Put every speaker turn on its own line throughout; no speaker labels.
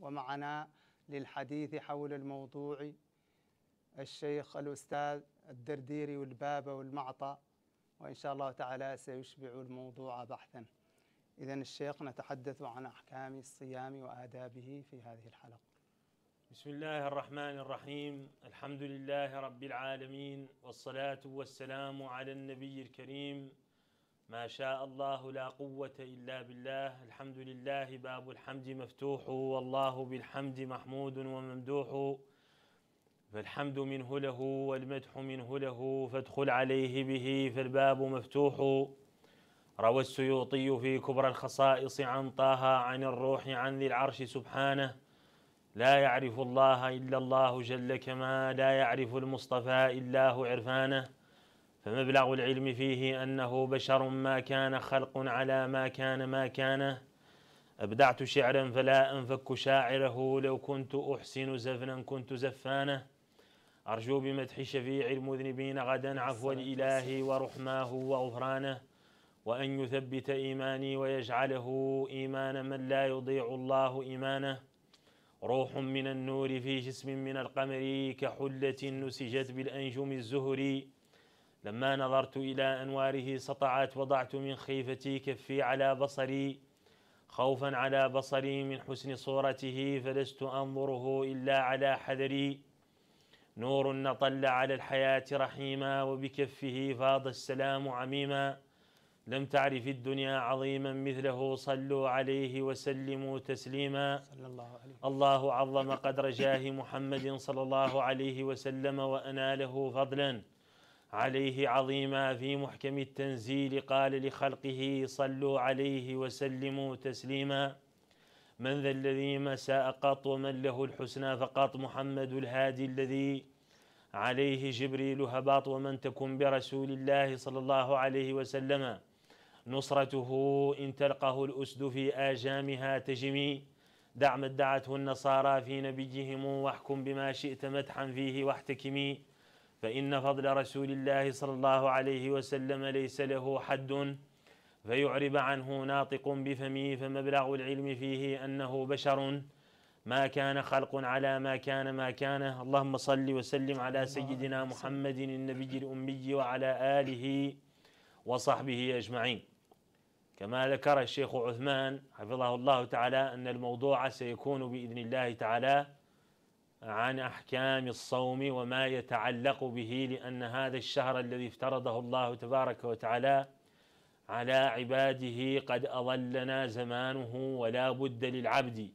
ومعنا للحديث حول الموضوع الشيخ الأستاذ الدرديري والبابة والمعطى وإن شاء الله تعالى سيشبع الموضوع بحثا إذا الشيخ نتحدث عن أحكام الصيام وآدابه
في هذه الحلقة بسم الله الرحمن الرحيم الحمد لله رب العالمين والصلاة والسلام على النبي الكريم ما شاء الله لا قوة إلا بالله الحمد لله باب الحمد مفتوح والله بالحمد محمود وممدوح فالحمد منه له والمدح منه له فادخل عليه به فالباب مفتوح روى السيوطي في كبرى الخصائص عن طه عن الروح عن ذي العرش سبحانه لا يعرف الله إلا الله جل كما لا يعرف المصطفى إلا هو عرفانه فمبلغ العلم فيه أنه بشر ما كان خلق على ما كان ما كان أبدعت شعرا فلا أنفك شاعره لو كنت أحسن زفنا كنت زفانه أرجو بمدح شفيع المذنبين غدا عفو الإله ورحماه وغفرانه وأن يثبت إيماني ويجعله إيمان من لا يضيع الله إيمانه روح من النور في جسم من القمر كحلة نسجت بالأنجم الزهري لما نظرت إلى أنواره سطعت وضعت من خيفتي كفي على بصري خوفا على بصري من حسن صورته فلست أنظره إلا على حذري نور نطل على الحياة رحيما وبكفه فاض السلام عميما لم تعرف الدنيا عظيما مثله صلوا عليه وسلموا تسليما صلى الله, عليه الله عظم قدر جاه محمد صلى الله عليه وسلم وأناله فضلا عليه عظيما في محكم التنزيل قال لخلقه صلوا عليه وسلموا تسليما من ذا الذي مساء قط ومن له الحسنى فقط محمد الهادي الذي عليه جبريل هباط ومن تكن برسول الله صلى الله عليه وسلم نصرته إن تلقه الأسد في آجامها تجمي دع ما ادعته النصارى في نبيهم واحكم بما شئت مدحا فيه واحتكمي فإن فضل رسول الله صلى الله عليه وسلم ليس له حد فيعرب عنه ناطق بفمه فمبلغ العلم فيه أنه بشر ما كان خلق على ما كان ما كان اللهم صل وسلم على سيدنا محمد النبي الأمي وعلى آله وصحبه أجمعين كما ذكر الشيخ عثمان حفظه الله تعالى أن الموضوع سيكون بإذن الله تعالى عن احكام الصوم وما يتعلق به لان هذا الشهر الذي افترضه الله تبارك وتعالى على عباده قد اضلنا زمانه ولا بد للعبد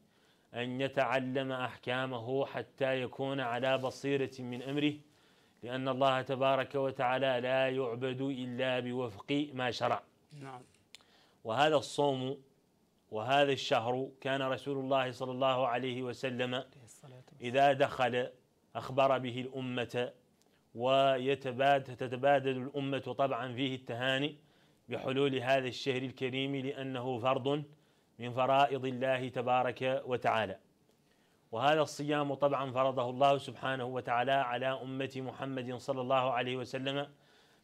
ان يتعلم احكامه حتى يكون على بصيره من امره لان الله تبارك وتعالى لا يعبد الا بوفق ما شرع نعم وهذا الصوم وهذا الشهر كان رسول الله صلى الله عليه وسلم إذا دخل أخبر به الأمة وتتبادل الأمة طبعا فيه التهاني بحلول هذا الشهر الكريم لأنه فرض من فرائض الله تبارك وتعالى وهذا الصيام طبعا فرضه الله سبحانه وتعالى على أمة محمد صلى الله عليه وسلم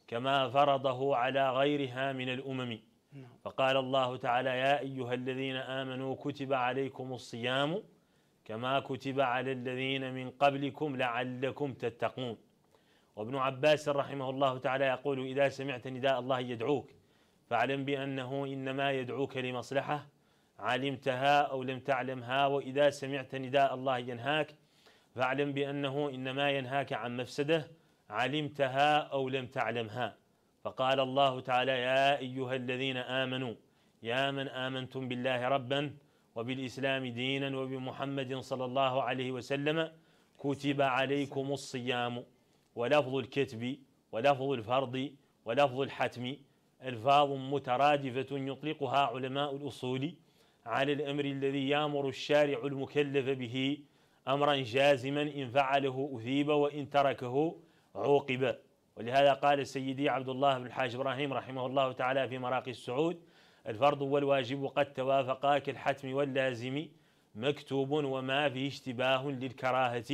كما فرضه على غيرها من الأمم نعم. فقال الله تعالى يا أيها الذين آمنوا كتب عليكم الصيام كما كتب على الذين من قبلكم لعلكم تتقون وابن عباس رحمه الله تعالى يقول إذا سمعت نداء الله يدعوك فاعلم بأنه إنما يدعوك لمصلحة علمتها أو لم تعلمها وإذا سمعت نداء الله ينهاك فاعلم بأنه إنما ينهاك عن مفسدة علمتها أو لم تعلمها فقال الله تعالى يا أيها الذين آمنوا يا من آمنتم بالله ربًا وبالإسلام دينا وبمحمد صلى الله عليه وسلم كتب عليكم الصيام ولفظ الكتب ولفظ الفرض ولفظ الحتم ألفاظ مترادفة يطلقها علماء الأصول على الأمر الذي يامر الشارع المكلف به أمرا جازما إن فعله أثيب وإن تركه عوقب ولهذا قال سيدي عبد الله بن الحاج إبراهيم رحمه الله تعالى في مراقي السعود الفرض والواجب قد توافقا كالحتم واللازم مكتوب وما فيه اشتباه للكراهة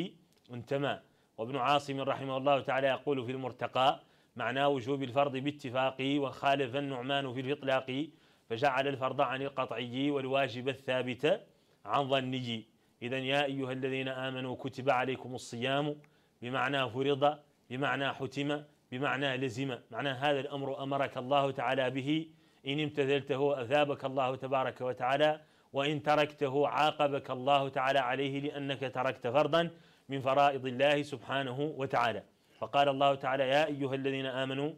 انتمى وابن عاصم رحمه الله تعالى يقول في المرتقى معنى وجوب الفرض باتفاقي وخالف النعمان في الإطلاق فجعل الفرض عن القطعي والواجب الثابت عن ظني إذا يا أيها الذين آمنوا كتب عليكم الصيام بمعنى فرض بمعنى حتم بمعنى لزم معنى هذا الأمر أمرك الله تعالى به إن امتثلته أثابك الله تبارك وتعالى وإن تركته عاقبك الله تعالى عليه لأنك تركت فرضا من فرائض الله سبحانه وتعالى فقال الله تعالى يا أيها الذين آمنوا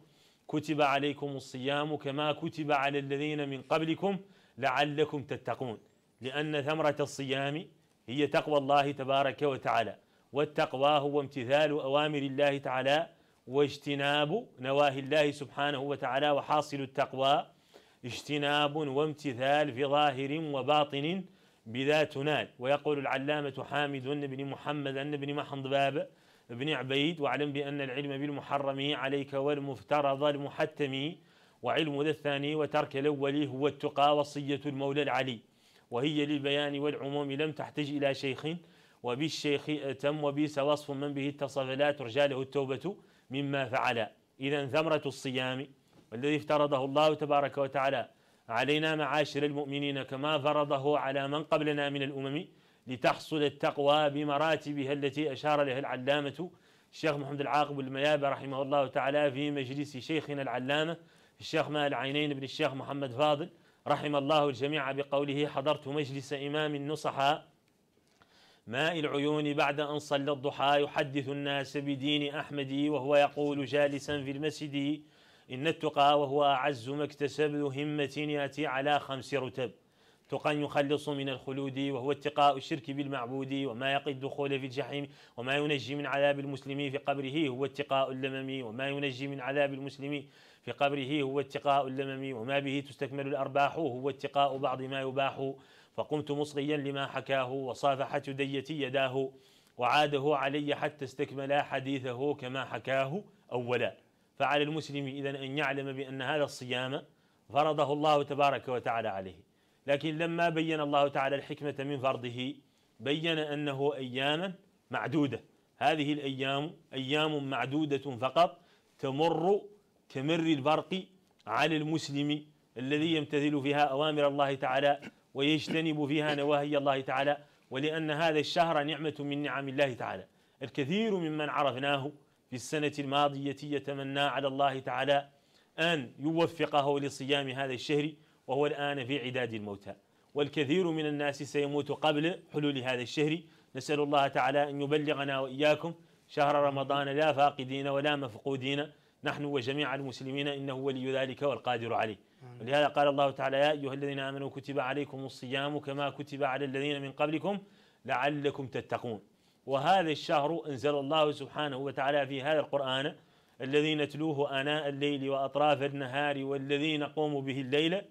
كتب عليكم الصيام كما كتب على الذين من قبلكم لعلكم تتقون لأن ثمرة الصيام هي تقوى الله تبارك وتعالى والتقوى هو امتثال أوامر الله تعالى واجتناب نواهي الله سبحانه وتعالى وحاصل التقوى اجتناب وامتثال في ظاهر وباطن بذا تنال ويقول العلامة حامد بن محمد أن بن محمد باب بن عبيد واعلم بأن العلم بالمحرم عليك والمفترض المحتم وعلم ذا الثاني وترك الأول هو التقى وصية المولى العلي وهي للبيان والعموم لم تحتج إلى شيخ وبالشيخ تم وبيس وصف من به اتصف لا ترجى له التوبة مما فعل إذا ثمرة الصيام الذي افترضه الله تبارك وتعالى علينا معاشر المؤمنين كما فرضه على من قبلنا من الأمم لتحصل التقوى بمراتبها التي أشار لها العلامة الشيخ محمد العاقب الميابة رحمه الله تعالى في مجلس شيخنا العلامة الشيخ ماء العينين بن الشيخ محمد فاضل رحم الله الجميع بقوله حضرت مجلس إمام النصحاء ماء العيون بعد أن صلى الضحى يحدث الناس بدين أحمد وهو يقول جالسا في المسجد إن التقى وهو أعز ما اكتسب ذو همة يأتي على خمس رتب تقى يخلص من الخلود وهو اتقاء الشرك بالمعبود وما يقي الدخول في الجحيم وما ينجي من عذاب المسلمين في قبره هو اتقاء اللمم وما ينجي من عذاب المسلمين في قبره هو اتقاء اللمم وما به تستكمل الأرباح هو اتقاء بعض ما يباح فقمت مصغيا لما حكاه وصافحت ديتي يداه وعاده علي حتى استكمل حديثه كما حكاه أولا فعلى المسلم إذا أن يعلم بأن هذا الصيام فرضه الله تبارك وتعالى عليه لكن لما بين الله تعالى الحكمة من فرضه بين أنه أياما معدودة هذه الأيام أيام معدودة فقط تمر كمر البرق على المسلم الذي يمتثل فيها أوامر الله تعالى ويجتنب فيها نواهي الله تعالى ولأن هذا الشهر نعمة من نعم الله تعالى الكثير ممن عرفناه في السنة الماضية يتمنى على الله تعالى أن يوفقه لصيام هذا الشهر وهو الآن في عداد الموتى والكثير من الناس سيموت قبل حلول هذا الشهر نسأل الله تعالى أن يبلغنا وإياكم شهر رمضان لا فاقدين ولا مفقودين نحن وجميع المسلمين إنه ولي ذلك والقادر عليه ولهذا قال الله تعالى يا أيها الذين آمنوا كتب عليكم الصيام كما كتب على الذين من قبلكم لعلكم تتقون وهذا الشهر أنزل الله سبحانه وتعالى في هذا القرآن الذي نتلوه آناء الليل وأطراف النهار والذي نقوم به الليلة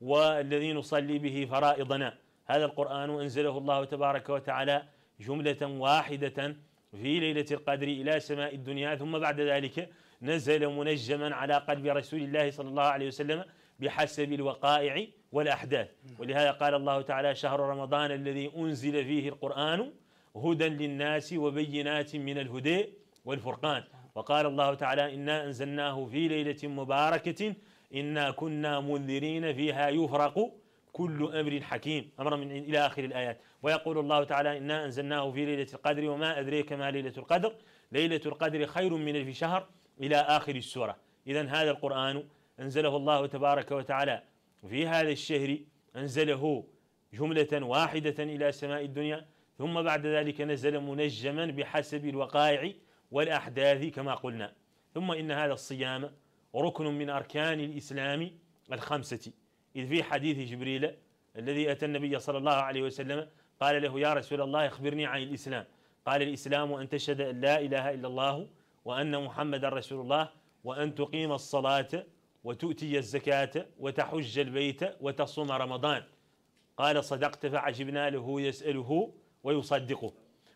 والذي نصلي به فرائضنا هذا القرآن أنزله الله تبارك وتعالى جملة واحدة في ليلة القدر إلى سماء الدنيا ثم بعد ذلك نزل منجما على قلب رسول الله صلى الله عليه وسلم بحسب الوقائع والأحداث ولهذا قال الله تعالى شهر رمضان الذي أنزل فيه القرآن هدى للناس وبينات من الهدى والفرقان وقال الله تعالى إنا أنزلناه في ليلة مباركة إنا كنا منذرين فيها يفرق كل أمر حكيم أمر من إلى آخر الآيات ويقول الله تعالى إنا أنزلناه في ليلة القدر وما أدريك ما ليلة القدر ليلة القدر خير من ألف شهر إلى آخر السورة إذا هذا القرآن أنزله الله تبارك وتعالى في هذا الشهر أنزله جملة واحدة إلى سماء الدنيا ثم بعد ذلك نزل منجما بحسب الوقائع والأحداث كما قلنا ثم إن هذا الصيام ركن من أركان الإسلام الخمسة إذ في حديث جبريل الذي أتى النبي صلى الله عليه وسلم قال له يا رسول الله أخبرني عن الإسلام قال الإسلام أن تشهد أن لا إله إلا الله وأن محمدا رسول الله وأن تقيم الصلاة وتؤتي الزكاة وتحج البيت وتصوم رمضان قال صدقت فعجبنا له يسأله ويصدقه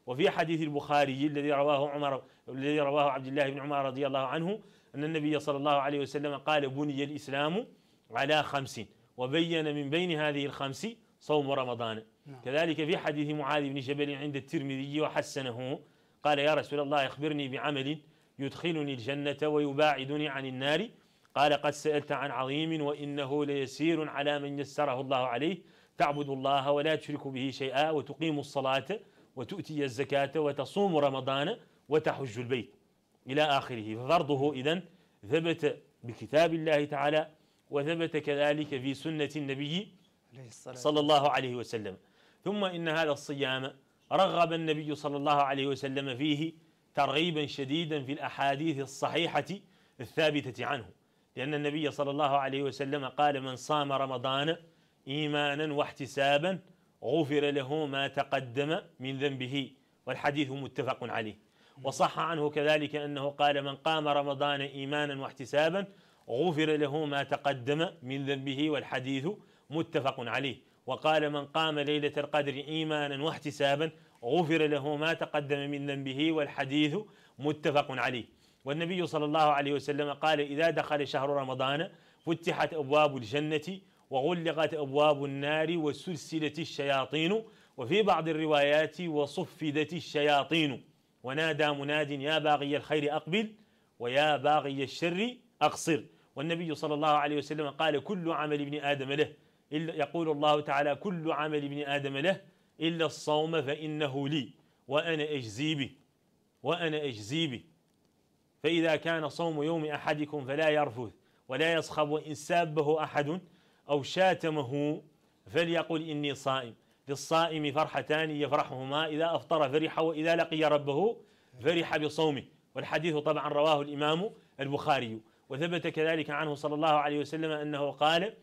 وفي حديث البخاري الذي رواه عمر الذي رواه عبد الله بن عمر رضي الله عنه أن النبي صلى الله عليه وسلم قال بني الإسلام على خمس وبين من بين هذه الخمس صوم رمضان نعم. كذلك في حديث معاذ بن جبل عند الترمذي وحسنه قال يا رسول الله اخبرني بعمل يدخلني الجنة ويباعدني عن النار قال قد سألت عن عظيم وإنه ليسير على من يسره الله عليه تعبد الله ولا تشرك به شيئا وتقيم الصلاة وتؤتي الزكاة وتصوم رمضان وتحج البيت إلى آخره ففرضه إذن ثبت بكتاب الله تعالى وثبت كذلك في سنة النبي صلى الله عليه وسلم ثم إن هذا الصيام رغب النبي صلى الله عليه وسلم فيه ترغيبا شديدا في الأحاديث الصحيحة الثابتة عنه لأن النبي صلى الله عليه وسلم قال من صام رمضان ايمانا واحتسابا غفر له ما تقدم من ذنبه والحديث متفق عليه وصح عنه كذلك انه قال من قام رمضان ايمانا واحتسابا غفر له ما تقدم من ذنبه والحديث متفق عليه وقال من قام ليله القدر ايمانا واحتسابا غفر له ما تقدم من ذنبه والحديث متفق عليه والنبي صلى الله عليه وسلم قال اذا دخل شهر رمضان فتحت ابواب الجنه وغلقت أبواب النار وسلسلت الشياطين وفي بعض الروايات وصفدت الشياطين ونادى مناد يا باغي الخير أقبل ويا باغي الشر أقصر والنبي صلى الله عليه وسلم قال كل عمل ابن آدم له إلا يقول الله تعالى كل عمل ابن آدم له إلا الصوم فإنه لي وأنا أجزي به وأنا أجزي به فإذا كان صوم يوم أحدكم فلا يرفث ولا يصخب وإن سابه أحد أو شاتمه فليقل إني صائم للصائم فرحتان يفرحهما إذا أفطر فرح وإذا لقي ربه فرح بصومه والحديث طبعا رواه الإمام البخاري وثبت كذلك عنه صلى الله عليه وسلم أنه قال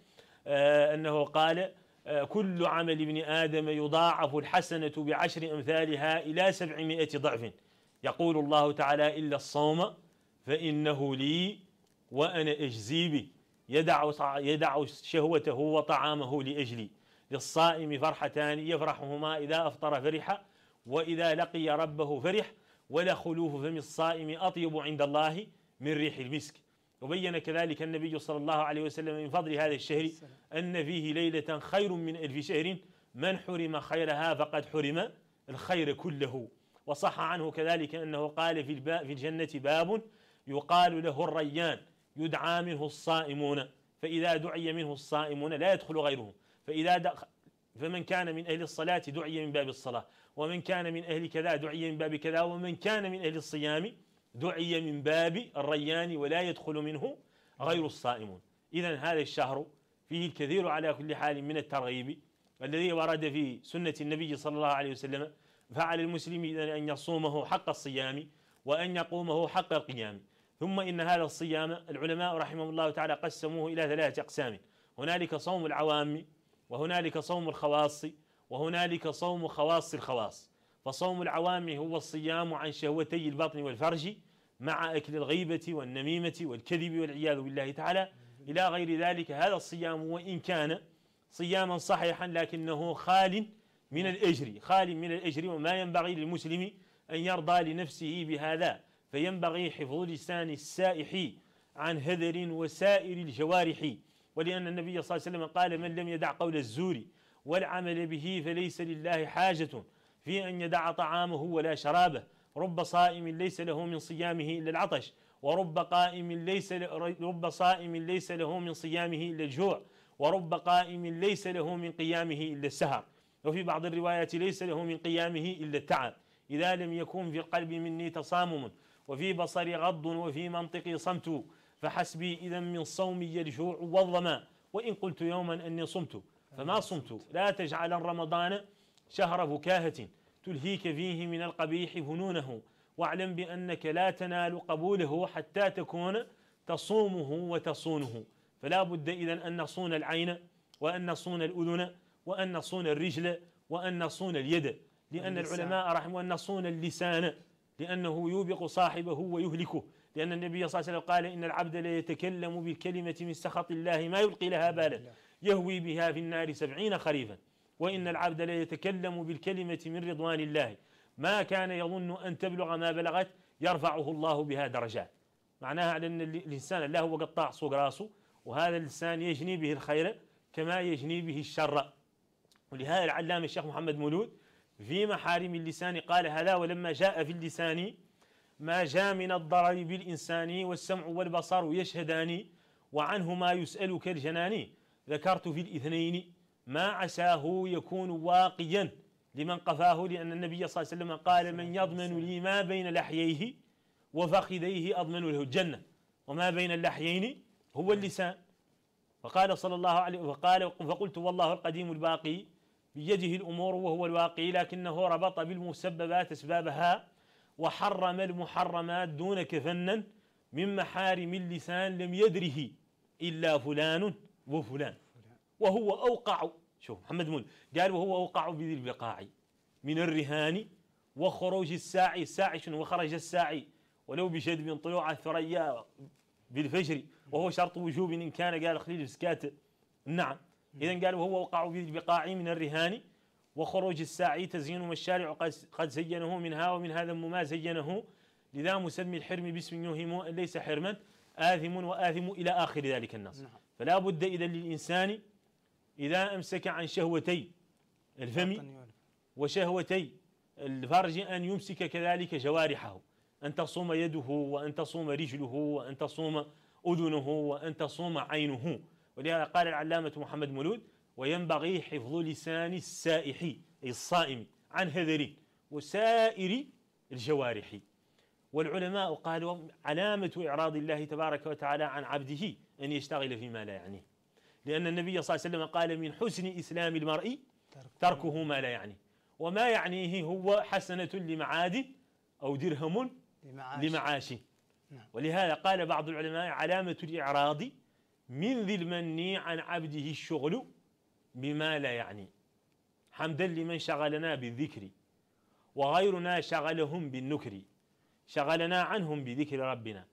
آه، أنه قال آه، كل عمل ابن آدم يضاعف الحسنة بعشر أمثالها إلى سبعمائة ضعف يقول الله تعالى إلا الصوم فإنه لي وأنا أجزي به يدع يدع شهوته وطعامه لأجلي للصائم فرحتان يفرحهما إذا أفطر فرح وإذا لقي ربه فرح ولا خلوف فم الصائم أطيب عند الله من ريح المسك وبين كذلك النبي صلى الله عليه وسلم من فضل هذا الشهر أن فيه ليلة خير من ألف شهر من حرم خيرها فقد حرم الخير كله وصح عنه كذلك أنه قال في, في الجنة باب يقال له الريان يدعى منه الصائمون فإذا دعي منه الصائمون لا يدخل غيره فإذا دخل فمن كان من أهل الصلاة دعي من باب الصلاة ومن كان من أهل كذا دعي من باب كذا ومن كان من أهل الصيام دعي من باب الريان ولا يدخل منه غير الصائمون إذا هذا الشهر فيه الكثير على كل حال من الترغيب الذي ورد في سنة النبي صلى الله عليه وسلم فعلى المسلم أن يصومه حق الصيام وأن يقومه حق القيام ثم إن هذا الصيام العلماء رحمهم الله تعالى قسموه إلى ثلاثة أقسام هنالك صوم العوام وهنالك صوم الخواص وهنالك صوم خواص الخواص فصوم العوام هو الصيام عن شهوتي البطن والفرج مع أكل الغيبة والنميمة والكذب والعياذ بالله تعالى إلى غير ذلك هذا الصيام وإن كان صياما صحيحا لكنه خال من الأجر خال من الأجر وما ينبغي للمسلم أن يرضى لنفسه بهذا فينبغي حفظ لسان السائح عن هذر وسائر الجوارح ولأن النبي صلى الله عليه وسلم قال من لم يدع قول الزور والعمل به فليس لله حاجة في أن يدع طعامه ولا شرابه رب صائم ليس له من صيامه إلا العطش ورب قائم ليس رب صائم ليس له من صيامه إلا الجوع ورب قائم ليس له من قيامه إلا السهر وفي بعض الروايات ليس له من قيامه إلا التعب إذا لم يكن في القلب مني تصامم وفي بصري غض وفي منطقي صمت فحسبي إذا من صومي الجوع والظما وإن قلت يوما أني صمت فما صمت لا تجعل رمضان شهر فكاهة تلهيك فيه من القبيح فنونه واعلم بأنك لا تنال قبوله حتى تكون تصومه وتصونه فلا بد إذا أن نصون العين وأن نصون الأذن وأن نصون الرجل وأن نصون اليد لأن العلماء رحمه أن نصون اللسان لأنه يوبق صاحبه ويهلكه لأن النبي صلى الله عليه وسلم قال إن العبد لا يتكلم بالكلمة من سخط الله ما يلقي لها بالا يهوي بها في النار سبعين خريفا وإن العبد لا يتكلم بالكلمة من رضوان الله ما كان يظن أن تبلغ ما بلغت يرفعه الله بها درجات معناها على أن الإنسان الله هو قطاع صوق راسه وهذا الإنسان يجني به الخير كما يجني به الشر ولهذا العلامة الشيخ محمد مولود في محارم اللسان قال هذا ولما جاء في اللسان ما جاء من الضرر بالإنسان والسمع والبصر يشهدان وعنه ما يسأل كالجنان ذكرت في الاثنين ما عساه يكون واقيا لمن قفاه لأن النبي صلى الله عليه وسلم قال من يضمن لي ما بين لحييه وفخذيه أضمن له الجنة وما بين اللحيين هو اللسان فقال صلى الله عليه وقال فقلت والله القديم الباقي بيده الأمور وهو الواقي لكنه ربط بالمسببات أسبابها وحرم المحرمات دون كفنا من محارم اللسان لم يدره إلا فلان وفلان وهو أوقع شوف محمد مول قال وهو أوقع بذي البقاع من الرهان وخروج الساعي الساعي شنو وخرج الساعي ولو بشد من طلوع الثريا بالفجر وهو شرط وجوب إن كان قال خليل سكات نعم إذا قال وهو وقع في البقاع من الرهان وخروج الساعي تزين ما الشارع قد زينه منها ومن هذا ما زينه لذا مسمي الحرم باسم يوهم أن ليس حرما آثم وآثم إلى آخر ذلك النص نعم. فلا بد إذا للإنسان إذا أمسك عن شهوتي الفم وشهوتي الفرج أن يمسك كذلك جوارحه أن تصوم يده وأن تصوم رجله وأن تصوم أذنه وأن تصوم عينه ولهذا قال العلامة محمد مولود وينبغي حفظ لسان السائح أي الصائم عن هذري وسائر الجوارح والعلماء قالوا علامة إعراض الله تبارك وتعالى عن عبده أن يشتغل فيما لا يعنيه لأن النبي صلى الله عليه وسلم قال من حسن إسلام المرء تركه ما لا يعنيه وما يعنيه هو حسنة لمعاد أو درهم لمعاش, لمعاش. نعم. ولهذا قال بعض العلماء علامة الإعراض من ذي المني عن عبده الشغل بما لا يعني حمدا لمن شغلنا بالذكر وغيرنا شغلهم بالنكر شغلنا عنهم بذكر ربنا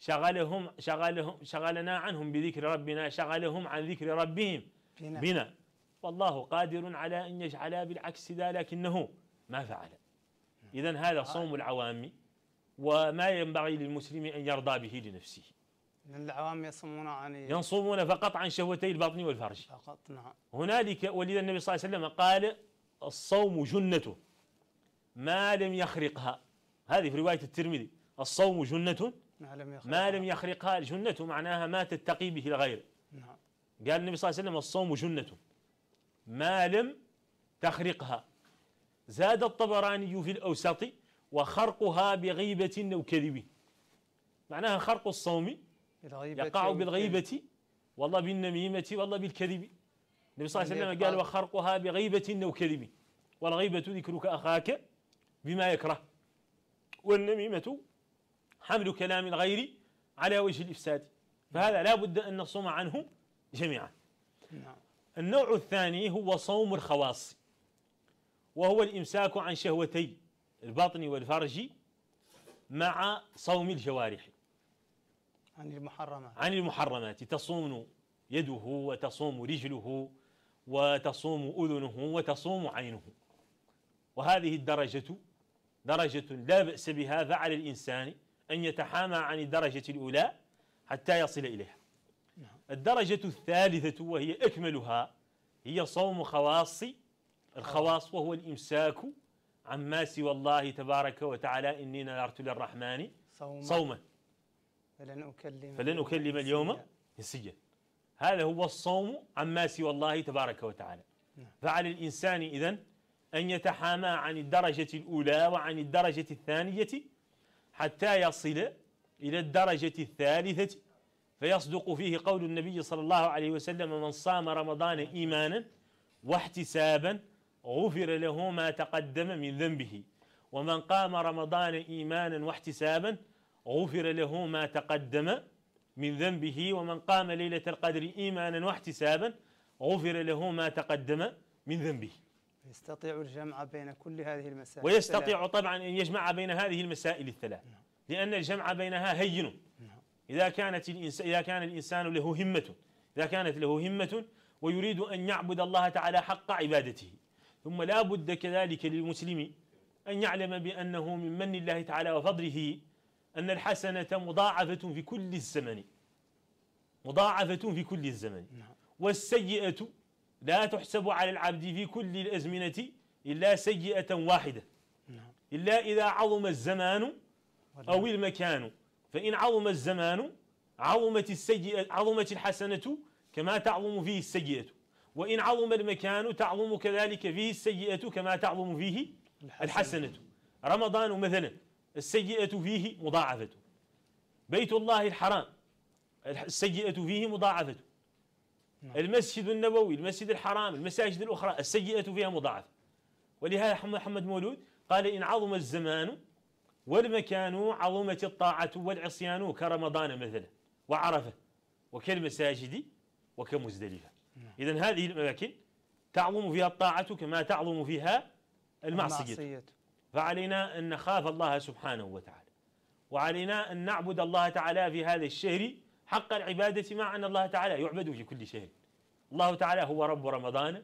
شغلهم شغلهم شغلنا عنهم بذكر ربنا شغلهم عن ذكر ربهم بنا, بنا والله قادر على ان يجعل بالعكس ذا لكنه ما فعل اذا هذا آه. صوم العوام وما ينبغي للمسلم ان يرضى به لنفسه
من العوام يصومون عن إيه؟
ينصومون فقط عن شهوتي الباطن والفرج
فقط نعم
هنالك ولذا النبي صلى الله عليه وسلم قال الصوم جنته ما لم يخرقها هذه في رواية الترمذي الصوم جنته ما لم يخرقها, ما لم يخرقها جنته معناها ما تتقي به الغير نعم قال النبي صلى الله عليه وسلم الصوم جنته ما لم تخرقها زاد الطبراني في الأوسط وخرقها بغيبة أو كذب معناها خرق الصوم
يقع بالغيبة
والله بالنميمة والله بالكذب النبي صلى الله عليه وسلم قال وخرقها بغيبة أو كذب والغيبة ذكرك أخاك بما يكره والنميمة حمل كلام الغير على وجه الإفساد فهذا لا بد أن نصوم عنه جميعا نعم. النوع الثاني هو صوم الخواص وهو الإمساك عن شهوتي البطن والفرج مع صوم الجوارح
عن المحرمات
عن المحرمات تصون يده وتصوم رجله وتصوم أذنه وتصوم عينه وهذه الدرجة درجة لا بأس بها فعلى الإنسان أن يتحامى عن الدرجة الأولى حتى يصل إليها نعم. الدرجة الثالثة وهي أكملها هي صوم خواص الخواص وهو الإمساك عما سوى الله تبارك وتعالى إني نذرت للرحمن
صوما, صوما. فلن أكلم فلن أكلم
اليوم إنسيا هذا هو الصوم عما سوى الله تبارك وتعالى نعم. فعلى الإنسان إذا أن يتحامى عن الدرجة الأولى وعن الدرجة الثانية حتى يصل إلى الدرجة الثالثة فيصدق فيه قول النبي صلى الله عليه وسلم من صام رمضان إيمانا واحتسابا غفر له ما تقدم من ذنبه ومن قام رمضان إيمانا واحتسابا غفر له ما تقدم من ذنبه ومن قام ليلة القدر إيمانا واحتسابا غفر له ما تقدم من ذنبه
يستطيع الجمع بين كل هذه المسائل ويستطيع
طبعا أن يجمع بين هذه المسائل الثلاث لأن الجمع بينها هين إذا كانت الإنس... إذا كان الإنسان له همة إذا كانت له همة ويريد أن يعبد الله تعالى حق عبادته ثم لا بد كذلك للمسلم أن يعلم بأنه من من الله تعالى وفضله أن الحسنة مضاعفة في كل الزمن مضاعفة في كل الزمن نعم. والسيئة لا تحسب على العبد في كل الأزمنة إلا سيئة واحدة نعم. إلا إذا عظم الزمان أو المكان فإن عظم الزمان عظمت السيئة عظمت الحسنة كما تعظم فيه السيئة وإن عظم المكان تعظم كذلك فيه السيئة كما تعظم فيه الحسنة رمضان مثلا السيئة فيه مضاعفة بيت الله الحرام السيئة فيه مضاعفة نعم. المسجد النبوي المسجد الحرام المساجد الأخرى السيئة فيها مضاعفة ولهذا محمد مولود قال إن عظم الزمان والمكان عظمت الطاعة والعصيان كرمضان مثلا وعرفة وكالمساجد وكمزدلفة نعم. إذا هذه الأماكن تعظم فيها الطاعة كما تعظم فيها المعصية فعلينا أن نخاف الله سبحانه وتعالى وعلينا أن نعبد الله تعالى في هذا الشهر حق العبادة مع أن الله تعالى يعبد في كل شهر الله تعالى هو رب رمضان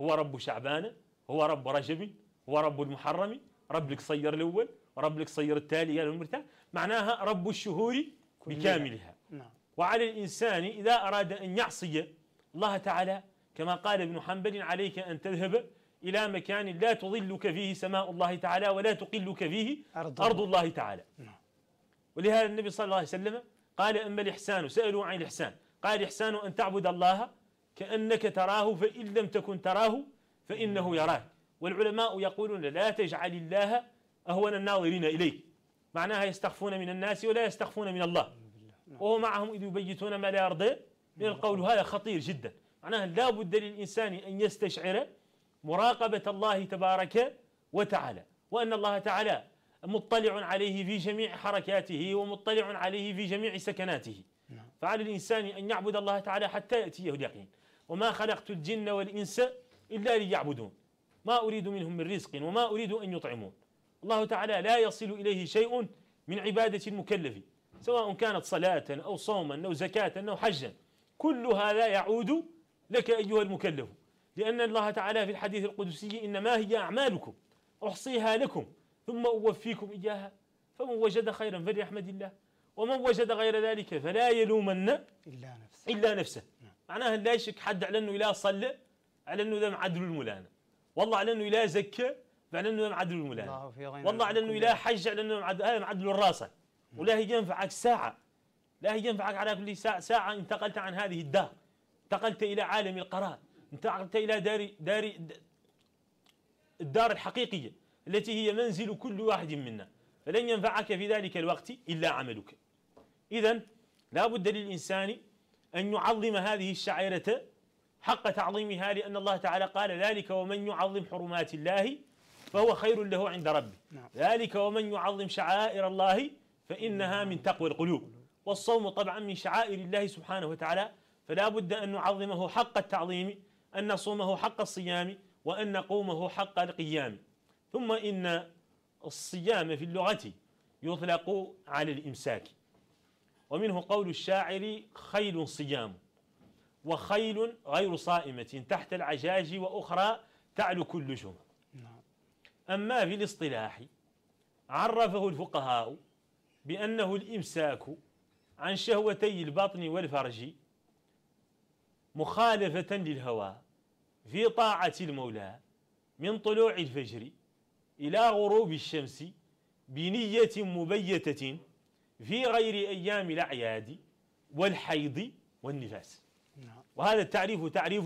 هو رب شعبان هو رب رجب هو رب المحرم رب صير الأول رب صير التالي يا يعني المرتاح معناها رب الشهور بكاملها نعم. وعلى الإنسان إذا أراد أن يعصي الله تعالى كما قال ابن حنبل عليك أن تذهب إلى مكان لا تظلك فيه سماء الله تعالى ولا تقلك فيه أرض, أرض الله تعالى نعم. ولهذا النبي صلى الله عليه وسلم قال أما الإحسان سألوا عن الإحسان قال الإحسان أن تعبد الله كأنك تراه فإن لم تكن تراه فإنه نعم. يراك والعلماء يقولون لا تجعل الله أهون الناظرين إليك معناها يستخفون من الناس ولا يستخفون من الله نعم. وهو معهم إذ يبيتون ما لا يرضي من القول هذا خطير جدا معناها لا بد للإنسان أن يستشعر مراقبة الله تبارك وتعالى وأن الله تعالى مطلع عليه في جميع حركاته ومطلع عليه في جميع سكناته نعم. فعلى الإنسان أن يعبد الله تعالى حتى يأتيه اليقين وما خلقت الجن والإنس إلا ليعبدون ما أريد منهم من رزق وما أريد أن يطعمون الله تعالى لا يصل إليه شيء من عبادة المكلف سواء كانت صلاة أو صوما أو زكاة أو حجا كل هذا يعود لك أيها المكلف لأن الله تعالى في الحديث القدسي إنما هي أعمالكم أحصيها لكم ثم أوفيكم إياها فمن وجد خيرا فليحمد الله ومن وجد غير ذلك فلا يلومن إلا نفسه إلا نفسه نعم. معناها لا يشك حد على أنه لا صلى على أنه ذا معدل الملانة والله على أنه لا زكى على أنه معدل الملانة
والله على أنه لا
حج على أنه معدل الراسة ولا هي ينفعك ساعة لا هي ينفعك على كل ساعة, ساعة انتقلت عن هذه الدار انتقلت إلى عالم القرار انت انت الى دار دار الدار الحقيقيه التي هي منزل كل واحد منا فلن ينفعك في ذلك الوقت الا عملك اذا لا بد للانسان ان يعظم هذه الشعيره حق تعظيمها لان الله تعالى قال ذلك ومن يعظم حرمات الله فهو خير له عند ربه نعم. ذلك ومن يعظم شعائر الله فإنها من تقوى القلوب والصوم طبعا من شعائر الله سبحانه وتعالى فلا بد أن نعظمه حق التعظيم أن نصومه حق الصيام وأن نقومه حق القيام ثم إن الصيام في اللغة يطلق على الإمساك ومنه قول الشاعر خيل صيام وخيل غير صائمة تحت العجاج وأخرى تعلو كل جمع نعم. أما في الاصطلاح عرفه الفقهاء بأنه الإمساك عن شهوتي البطن والفرج مخالفة للهوى في طاعة المولى من طلوع الفجر إلى غروب الشمس بنية مبيتة في غير أيام الأعياد والحيض والنفاس نعم. وهذا التعريف تعريف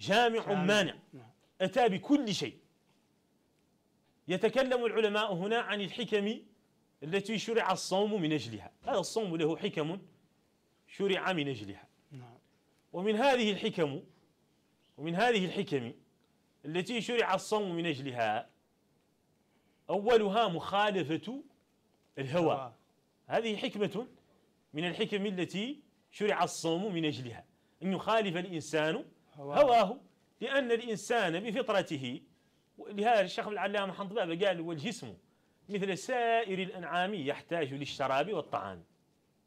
جامع مانع نعم. أتى بكل شيء يتكلم العلماء هنا عن الحكم التي شرع الصوم من أجلها هذا الصوم له حكم شرع من أجلها ومن هذه الحكم ومن هذه الحكم التي شرع الصوم من أجلها أولها مخالفة الهوى آه. هذه حكمة من الحكم التي شرع الصوم من أجلها أن يخالف الإنسان هواه لأن الإنسان بفطرته لهذا الشيخ العلامة حنطبابة قال والجسم مثل سائر الأنعام يحتاج للشراب والطعام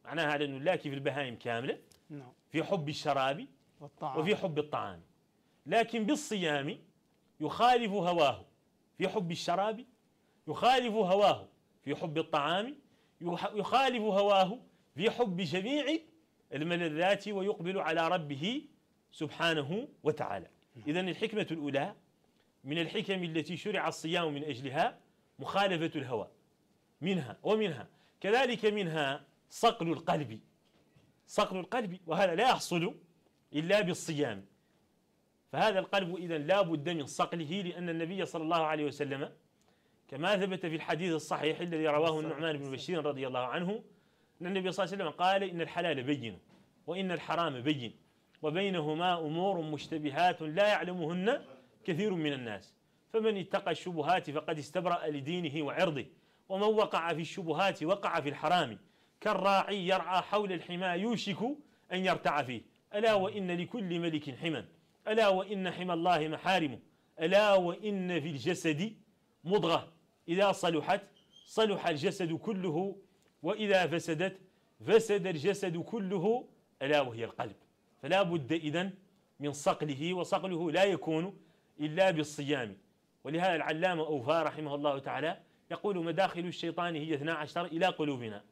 معناها لانه أنه لاكي في البهائم كاملة نعم في حب الشراب والطعام. وفي حب الطعام لكن بالصيام يخالف هواه في حب الشراب يخالف هواه في حب الطعام يخالف هواه في حب جميع الملذات ويقبل على ربه سبحانه وتعالى نعم. إذا الحكمة الأولى من الحكم التي شرع الصيام من أجلها مخالفة الهوى منها ومنها كذلك منها صقل القلب صقل القلب وهذا لا يحصل إلا بالصيام فهذا القلب إذا لا بد من صقله لأن النبي صلى الله عليه وسلم كما ثبت في الحديث الصحيح الذي رواه النعمان بن بشير رضي الله عنه أن النبي صلى الله عليه وسلم قال إن الحلال بين وإن الحرام بين وبينهما أمور مشتبهات لا يعلمهن كثير من الناس فمن اتقى الشبهات فقد استبرأ لدينه وعرضه ومن وقع في الشبهات وقع في الحرام كالراعي يرعى حول الحمى يوشك أن يرتع فيه ألا وإن لكل ملك حما ألا وإن حمى الله محارمه ألا وإن في الجسد مضغة إذا صلحت صلح الجسد كله وإذا فسدت فسد الجسد كله ألا وهي القلب فلا بد إذن من صقله وصقله لا يكون إلا بالصيام ولهذا العلامة أوفا رحمه الله تعالى يقول مداخل الشيطان هي 12 إلى قلوبنا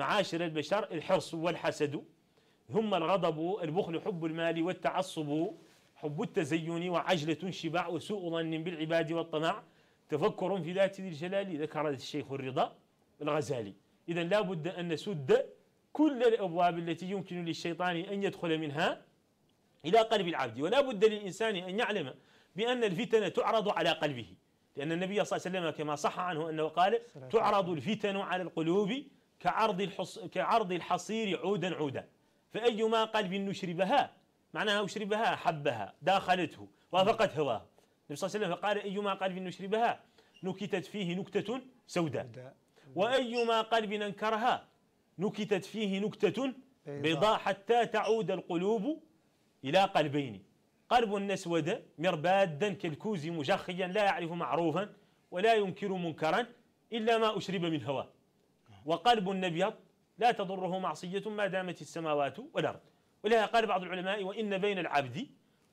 معاشر البشر الحرص والحسد هم الغضب البخل حب المال والتعصب حب التزين وعجلة انشباع وسوء ظن بالعباد والطمع تفكر في ذات ذي الجلال ذكر الشيخ الرضا الغزالي إذا لا بد أن نسد كل الأبواب التي يمكن للشيطان أن يدخل منها إلى قلب العبد ولا بد للإنسان أن يعلم بأن الفتن تعرض على قلبه لأن النبي صلى الله عليه وسلم كما صح عنه أنه قال تعرض الفتن على القلوب كعرض الحص... كعرض الحصير عودا عودا فأيما قلب نشربها معناها أشربها حبها داخلته وافقت هواه النبي صلى الله عليه وسلم فقال أيما قلب نشربها نكتت فيه نكتة سوداء وأيما قلب أنكرها نكتت فيه نكتة بيضاء حتى تعود القلوب إلى قلبين قلب أسود مربادا كالكوز مجخيا لا يعرف معروفا ولا ينكر منكرا إلا ما أشرب من هواه وقلب نبيض لا تضره معصية ما دامت السماوات والأرض ولهذا قال بعض العلماء وإن بين العبد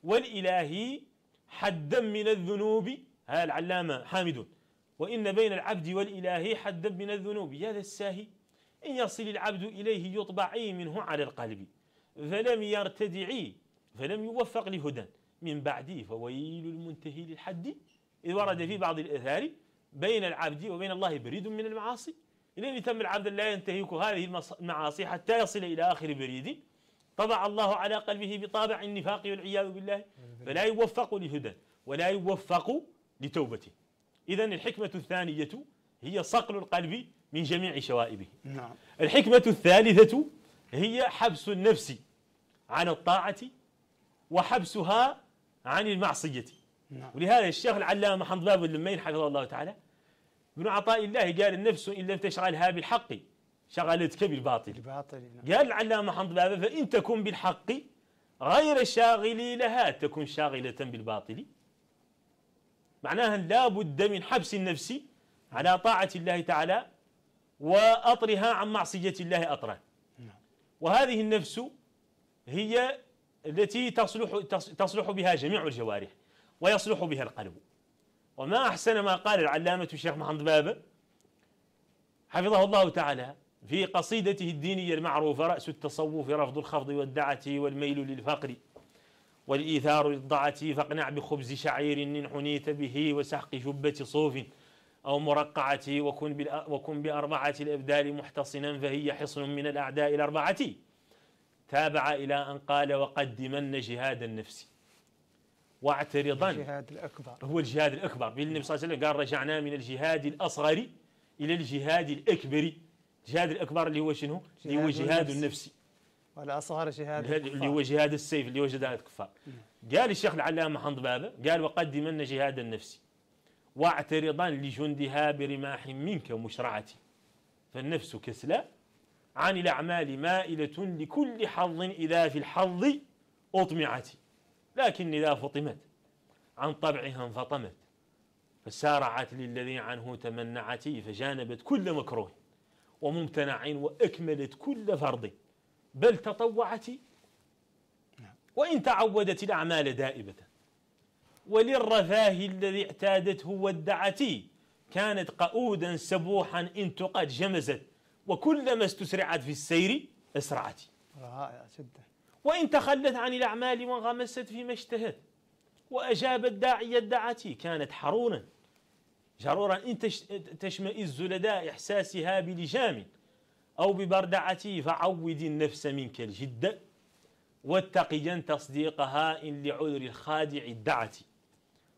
والإله حدا من الذنوب ها العلامة حامد وإن بين العبد والإله حدا من الذنوب يا ذا الساهي إن يصل العبد إليه يطبعي منه على القلب فلم يرتدعي فلم يوفق لهدى من بعدي فويل المنتهي للحد إذ ورد في بعض الآثار بين العبد وبين الله بريد من المعاصي لين تم العبد لا ينتهك هذه المعاصي حتى يصل إلى آخر بريد طبع الله على قلبه بطابع النفاق والعياذ بالله فلا يوفق لهدى ولا يوفق لتوبته إذا الحكمة الثانية هي صقل القلب من جميع شوائبه نعم. الحكمة الثالثة هي حبس النفس عن الطاعة وحبسها عن المعصية نعم. ولهذا الشيخ العلامة حمد باب اللمين حفظه الله تعالى من عطاء الله قال النفس إن لم تشغلها بالحق شغلتك بالباطل نعم. قال العلامة حمد بابا فإن تكن بالحق غير شاغل لها تكن شاغلة بالباطل معناها لا بد من حبس النفس على طاعة الله تعالى وأطرها عن معصية الله أطرا نعم. وهذه النفس هي التي تصلح تصلح بها جميع الجوارح ويصلح بها القلب وما أحسن ما قال العلامة الشيخ محمد بابا حفظه الله تعالى في قصيدته الدينية المعروفة رأس التصوف رفض الخفض والدعة والميل للفقر والإيثار للضعة فاقنع بخبز شعير إن حنيت به وسحق جبة صوف أو مرقعة وكن, وكن بأربعة الأبدال محتصنا فهي حصن من الأعداء الأربعة تابع إلى أن قال وقدمن جهاد النفس واعترضا الجهاد الأكبر هو الجهاد الأكبر النبي صلى الله عليه وسلم قال رجعنا من الجهاد الأصغر إلى الجهاد الأكبر الجهاد الأكبر اللي هو شنو؟ اللي هو جهاد النفسي
والأصغر جهاد اللي هو
جهاد السيف اللي هو جهاد الكفار نعم. قال الشيخ العلامة بابا قال وقدمن جهاد النفس واعترضا لجندها برماح منك مشرعة فالنفس كسلى عن الأعمال مائلة لكل حظ إذا في الحظ أطمعت لكن إذا فطمت عن طبعها انفطمت فسارعت للذي عنه تمنعت فجانبت كل مكروه وممتنع وأكملت كل فرض بل تطوعت نعم. وإن تعودت الأعمال دائبة وللرفاه الذي اعتادته ودعت كانت قؤودا سبوحا إن تقد جمزت وكلما استسرعت في السير أسرعت رائع جدا وإن تخلت عن الأعمال وانغمست فيما اشتهت وأجاب الداعي الدعتي كانت حرونا جرورا إن تشمئز لدى إحساسها بلجام أو ببردعة فعود النفس منك الجد واتقيا تصديقها إن لعذر الخادع الدعة